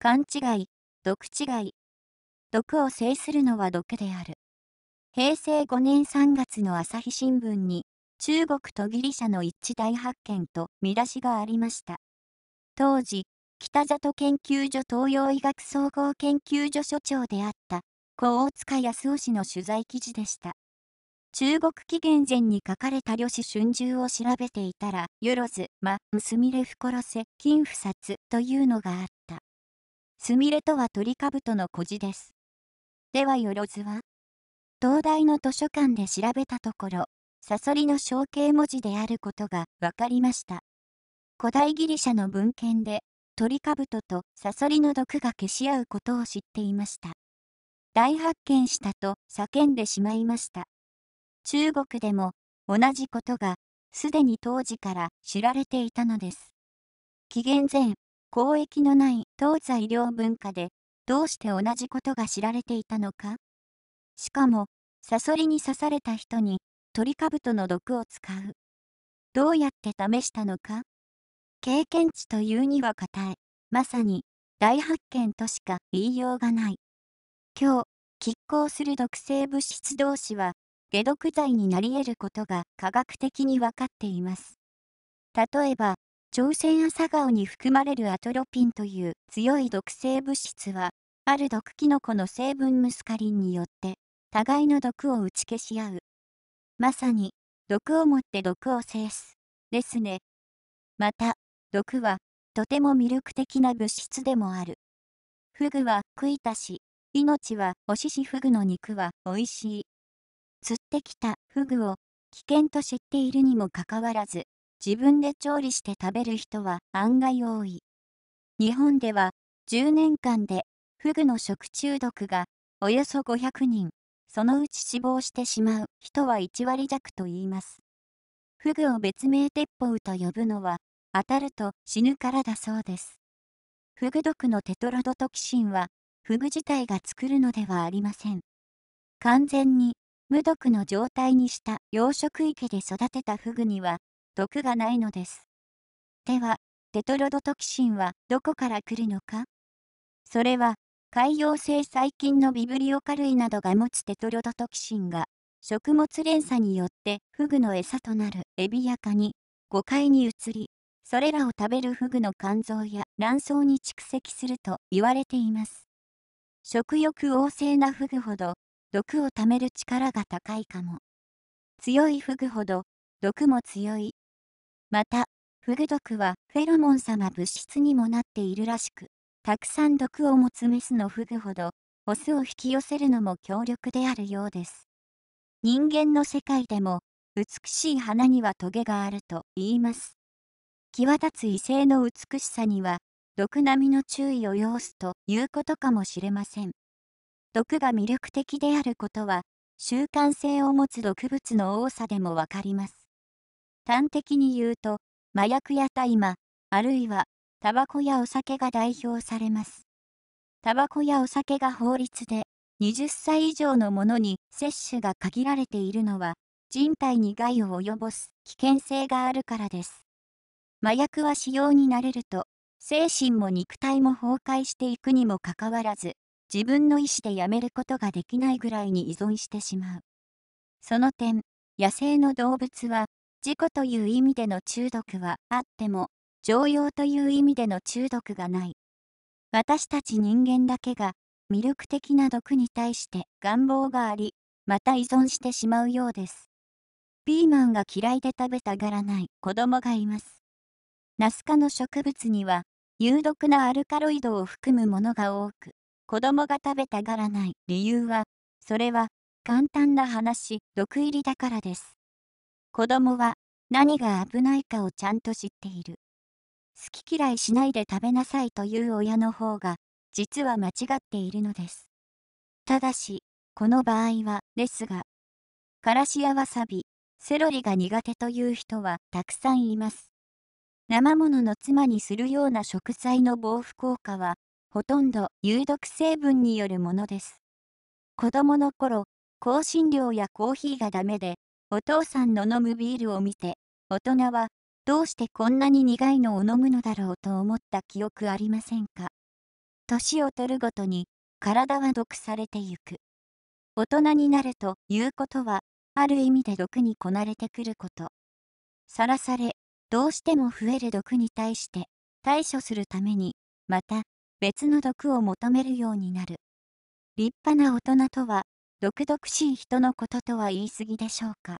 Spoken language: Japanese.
勘違い、毒違い。毒を制するのは毒である。平成5年3月の朝日新聞に、中国とギリシャの一致大発見と見出しがありました。当時、北里研究所東洋医学総合研究所所長であった、高大塚康夫氏の取材記事でした。中国紀元前に書かれた漁師春秋を調べていたら、よろず、ま、むすみれふ殺せ、金不殺というのがあった。すみれとは鳥かぶとの孤児です。ではよろずは、東大の図書館で調べたところ、サソリの象形文字であることが分かりました。古代ギリシャの文献で、鳥カブととサソリの毒が消し合うことを知っていました。大発見したと叫んでしまいました。中国でも同じことがすでに当時から知られていたのです。紀元前、交易のない東西両文化でどうして同じことが知られていたのかしかもサソリに刺された人にトリカブトの毒を使うどうやって試したのか経験値というには固えまさに大発見としか言いようがない今日拮抗する毒性物質同士は解毒剤になり得ることが科学的に分かっています例えば朝鮮朝顔に含まれるアトロピンという強い毒性物質は、ある毒キノコの成分ムスカリンによって、互いの毒を打ち消し合う。まさに、毒をもって毒を制す。ですね。また、毒は、とても魅力的な物質でもある。フグは食いたし、命はおししフグの肉は美味しい。釣ってきたフグを危険と知っているにもかかわらず、自分で調理して食べる人は案外多い。日本では10年間でフグの食中毒がおよそ500人、そのうち死亡してしまう人は1割弱と言います。フグを別名鉄砲と呼ぶのは、当たると死ぬからだそうです。フグ毒のテトロドトキシンは、フグ自体が作るのではありません。完全に無毒の状態にした養殖池で育てたフグには、毒がないのです。では、テトロドトキシンはどこから来るのかそれは、海洋性細菌のビブリオカ類などが持つテトロドトキシンが、食物連鎖によってフグの餌となるエビやカニ、誤解に移り、それらを食べるフグの肝臓や卵巣に蓄積すると言われています。食欲旺盛なフグほど、毒をためる力が高いかも。強いフグほど、毒も強いまた、フグ毒はフェロモン様物質にもなっているらしく、たくさん毒を持つメスのフグほど、オスを引き寄せるのも強力であるようです。人間の世界でも、美しい花にはトゲがあると言います。際立つ異性の美しさには、毒並みの注意を要すということかもしれません。毒が魅力的であることは、習慣性を持つ毒物の多さでもわかります。端的に言うと、麻薬や大麻、あるいは、タバコやお酒が代表されます。タバコやお酒が法律で、20歳以上のものに摂取が限られているのは、人体に害を及ぼす危険性があるからです。麻薬は使用になれると、精神も肉体も崩壊していくにもかかわらず、自分の意思でやめることができないぐらいに依存してしまう。その点、野生の動物は事故という意味での中毒はあっても、常用という意味での中毒がない。私たち人間だけが、魅力的な毒に対して願望があり、また依存してしまうようです。ピーマンが嫌いで食べたがらない子供がいます。ナス科の植物には、有毒なアルカロイドを含むものが多く、子供が食べたがらない理由は、それは簡単な話、毒入りだからです。子供は何が危ないかをちゃんと知っている。好き嫌いしないで食べなさいという親の方が、実は間違っているのです。ただし、この場合は、ですが、からしやわさび、セロリが苦手という人はたくさんいます。生ものの妻にするような食材の防腐効果は、ほとんど有毒成分によるものです。子供の頃、香辛料やコーヒーがダメで、お父さんの飲むビールを見て、大人は、どうしてこんなに苦いのを飲むのだろうと思った記憶ありませんか年を取るごとに、体は毒されてゆく。大人になるということは、ある意味で毒にこなれてくること。さらされ、どうしても増える毒に対して、対処するために、また、別の毒を求めるようになる。立派な大人とは、毒々しい人のこととは言い過ぎでしょうか。